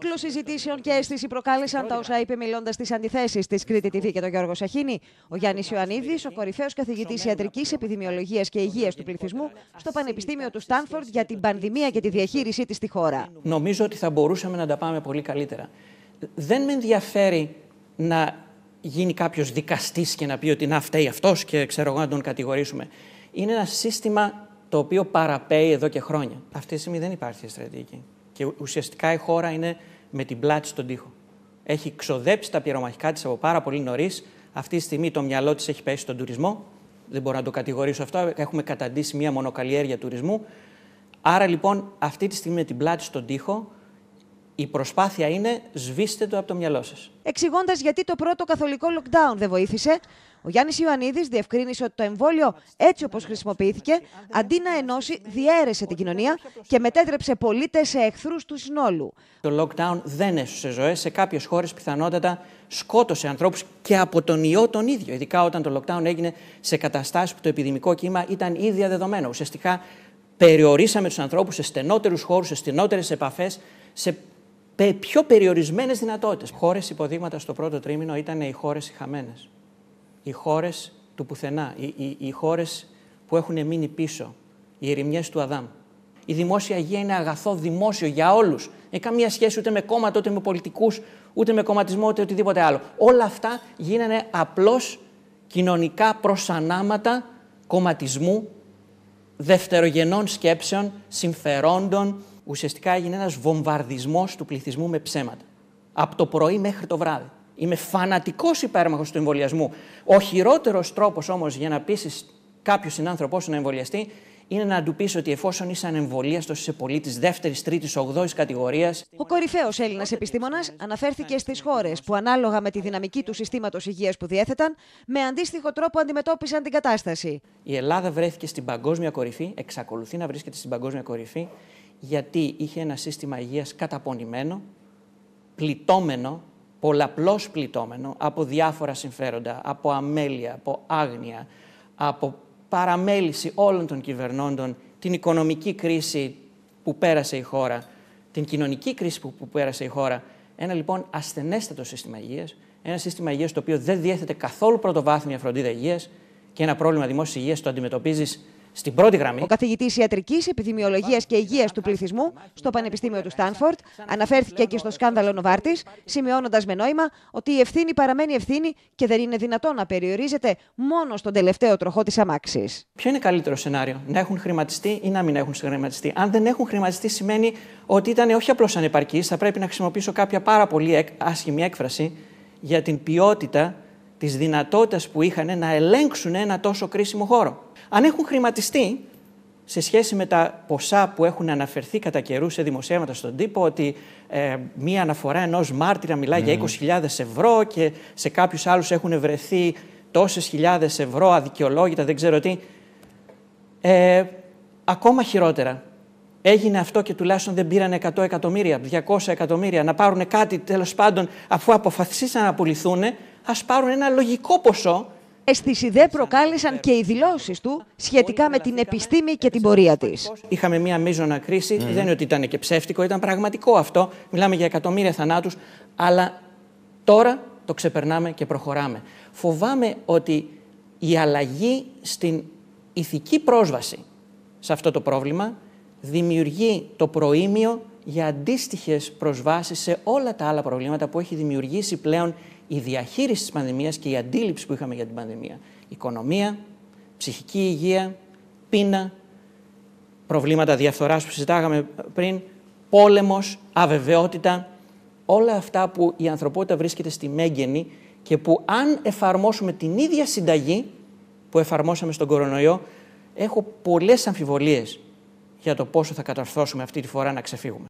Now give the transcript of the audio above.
Κύκλο συζητήσεων και αίσθηση προκάλεσαν τα όσα είπε μιλώντας τις αντιθέσεις της Κρήτη TV και τον Γιώργο Σαχίνη. Ο Γιάννης Ιωαννίδης, ο κορυφαίος καθηγητής ιατρικής επιδημιολογίας και υγείας του πληθυσμού στο Πανεπιστήμιο του Στάνφορντ για την πανδημία και τη διαχείρισή της στη χώρα. Νομίζω ότι θα μπορούσαμε να τα πάμε πολύ καλύτερα. Δεν με ενδιαφέρει να γίνει κάποιος δικαστής και να πει ότι να φταίει αυτός και ξέρω εγώ να τον κατηγορήσουμε. Είναι ένα σύστημα το οποίο παραπέει εδώ και χρόνια. Αυτή τη στιγμή δεν υπάρχει στρατηγική. Και ουσιαστικά η χώρα είναι με την πλάτη στον τοίχο. Έχει ξοδέψει τα πυρομαχικά της από πάρα πολύ νωρίς. Αυτή τη στιγμή το μυαλό της έχει πέσει στον τουρισμό. Δεν μπορώ να το κατηγορήσω αυτό. Έχουμε καταντήσει μία μονοκαλλιέργεια τουρισμού. Άρα λοιπόν αυτή τη στιγμή με την πλάτη στον τοίχο η προσπάθεια είναι σβήστε το από το μυαλό σας. Εξηγώντας γιατί το πρώτο καθολικό lockdown δεν βοήθησε, ο Γιάννης Ιωαννίδης διευκρίνησε ότι το εμβόλιο, έτσι όπως χρησιμοποιήθηκε, αντί να ενώσει, διέρεσε την κοινωνία και μετέτρεψε πολίτες σε εχθρούς του συνόλου. Το lockdown δεν έσωσε ζωές. Σε κάποιες χώρες πιθανότατα σκότωσε ανθρώπους και από τον ιό τον ίδιο. Ειδικά όταν το lockdown έγινε σε καταστάσεις που το επιδημικό κύμα ήταν ήδη δεδομένο. Ουσιαστικά περιορίσαμε τους ανθρώπους σε στενότερους χώρους, σε στενότερες επαφές, σε πιο περιορισμένες δυνατότητες. Χώρες υποδείγματα στο πρώτο τρίμηνο ήταν οι χώρες οι χαμένες. Οι χώρες του πουθενά. Οι, οι, οι χώρες που έχουν μείνει πίσω. Οι ερημιές του Αδάμ. Η δημόσια υγεία είναι αγαθό δημόσιο για όλους. Δεν καμία σχέση ούτε με κόμματα, ούτε με πολιτικούς, ούτε με κομματισμό, ούτε οτιδήποτε άλλο. Όλα αυτά γίνανε απλώς κοινωνικά προσανάματα κομματισμού, δευτερογενών σκέψεων, συμφερόντων, ουσιαστικά έγινε ένας βομβαρδισμός του πληθυσμού με ψέματα. Από το πρωί μέχρι το βράδυ. Είμαι φανατικός υπέρμαχος του εμβολιασμού. Ο χειρότερος τρόπος όμως για να πείσει κάποιο συνάνθρωπό σου να εμβολιαστεί είναι να του πεις ότι εφόσον είσαι ανεμβολίαστος, είσαι πολίτης δεύτερης, τρίτης, ογδόης κατηγορίας. Ο κορυφαίος Έλληνας επιστήμονας αναφέρθηκε στις χώρες που, ανάλογα με τη δυναμική του συστήματος υγείας που διέθεταν, με αντίστοιχο τρόπο αντιμετώπισαν την κατάσταση. Η Ελλάδα βρέθηκε στην παγκόσμια κορυφή, εξακολουθεί να βρίσκεται στην παγκόσμια κορυφή, γιατί είχε ένα σύστημα υγείας καταπονημένο, πληττόμενο, πολλαπλώς πληττόμενο από διάφορα συμφέροντα, από αμέλεια, από άγνοια, από παραμέληση όλων των κυβερνώντων, την οικονομική κρίση που πέρασε η χώρα, την κοινωνική κρίση που, πέρασε η χώρα. Ένα λοιπόν ασθενέστατο σύστημα υγείας, ένα σύστημα υγείας το οποίο δεν διέθετε καθόλου πρωτοβάθμια φροντίδα υγείας και ένα πρόβλημα δημόσιας υγείας το αντιμετωπίζεις στην πρώτη γραμμή. Ο καθηγητής Ιατρικής, Επιδημιολογίας και Υγείας του Πληθυσμού στο Πανεπιστήμιο του Στάνφορντ αναφέρθηκε και στο σκάνδαλο Νοβάρτης, σημειώνοντας με νόημα ότι η ευθύνη παραμένει ευθύνη και δεν είναι δυνατόν να περιορίζεται μόνο στον τελευταίο τροχό της αμάξης. Ποιο είναι καλύτερο σενάριο, να έχουν χρηματιστεί ή να μην έχουν χρηματιστεί. Αν δεν έχουν χρηματιστεί, σημαίνει ότι ήταν όχι απλώς ανεπαρκή, θα πρέπει να χρησιμοποιήσω κάποια πάρα πολύ άσχημη έκφραση για την ποιότητα της δυνατότητας που είχαν να ελέγξουν ένα τόσο κρίσιμο χώρο αν έχουν χρηματιστεί σε σχέση με τα ποσά που έχουν αναφερθεί κατά καιρούς σε δημοσιεύματα στον τύπο, ότι ε, μία αναφορά ενός μάρτυρα μιλάει για 20.000 ναι, ναι. ευρώ και σε κάποιους άλλους έχουν βρεθεί τόσες χιλιάδες ευρώ αδικαιολόγητα, δεν ξέρω τι. Ε, ακόμα χειρότερα. Έγινε αυτό και τουλάχιστον δεν πήραν 100 εκατομμύρια, 200 εκατομμύρια, να πάρουν κάτι τέλος πάντων, αφού αποφασίσαν να πουληθούν, ας πάρουν ένα λογικό ποσό Αίσθηση δε προκάλεσαν και οι δηλώσεις του σχετικά με την επιστήμη και την πορεία της. Είχαμε μία μείζωνα κρίση. Mm. Δεν είναι ότι ήταν και ψεύτικο, ήταν πραγματικό αυτό. Μιλάμε για εκατομμύρια θανάτους, αλλά τώρα το ξεπερνάμε και προχωράμε. Φοβάμαι ότι η αλλαγή στην ηθική πρόσβαση σε αυτό το πρόβλημα δημιουργεί το προήμιο για αντίστοιχες προσβάσεις σε όλα τα άλλα προβλήματα που έχει δημιουργήσει πλέον η διαχείριση της πανδημίας και η αντίληψη που είχαμε για την πανδημία. Οικονομία, ψυχική υγεία, πείνα, προβλήματα διαφθοράς που συζητάγαμε πριν, πόλεμος, αβεβαιότητα, όλα αυτά που η ανθρωπότητα βρίσκεται στη μέγενη και που αν εφαρμόσουμε την ίδια συνταγή που εφαρμόσαμε στον κορονοϊό, έχω πολλές αμφιβολίες για το πόσο θα καταρθώσουμε αυτή τη φορά να ξεφύγουμε.